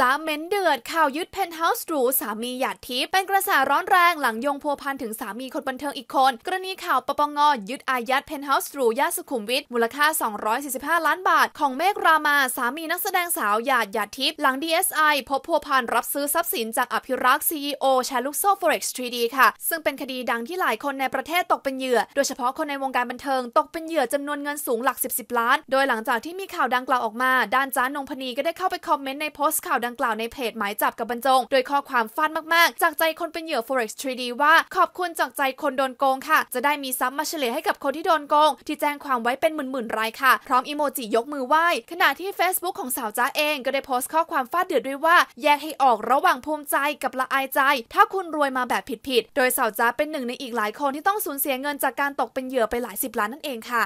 จาเม้นเดือดข่าวยึดเพนท์เฮาส์หรู สามีหยาดทิพย์เป็นกระแสร้อนแรงหลังยงพัวพันถึงสามีคนบันเทิงอีกคน กรณีข่าวปปงยึดอายัดเพนท์เฮาส์หรูย่าสุขุมวิทมูลค่า 245 ล้านบาท ของเมฆรามา สามีนักแสดงสาวหยาดหยาดทิพย์หลัง DSI พบพัวพันรับซื้อทรัพย์สินจากอภิรักษ์ีโอแชร์ลูกโซ่ Forex 3D ค่ะซึ่งเป็นคดีดังที่หลายคนในประเทศตกเป็นเหยื่อโดยเฉพาะคนในวงการบันเทิงตกเป็นเหยื่อจำนวนเงินสูงหลัก 10 10ล้าน โดยหลังจากที่มีข่าวดังกล่าวออกมาด้านจ้านงพนีก็ได้เข้าไปคอมเมนต์ในโพสต์ข่าวดังกล่าวในเพจหมายจับกับบรรจงโดยข้อความฟาดมากๆ จากใจคนเป็นเหยื่อ forex 3D ว่าขอบคุณจากใจคนโดนโกงค่ะ จะได้มีซ้ำมาเฉลี่ยให้กับคนที่โดนโกง ที่แจ้งความไว้เป็นหมื่นๆรายค่ะ พร้อมอีโมจิยกมือไหว้ ขณะที่ Facebook ของสาวจ้าเองก็ได้โพสต์ข้อความฟาดเดือดด้วยว่า แยกให้ออกระหว่างภูมิใจกับละอายใจ ถ้าคุณรวยมาแบบผิดๆโดยสาวจ้าเป็นหนึ่งในอีกหลายคนที่ต้องสูญเสียเงินจากการตกเป็นเหยื่อไปหลายสิบล้านนั่นเองค่ะ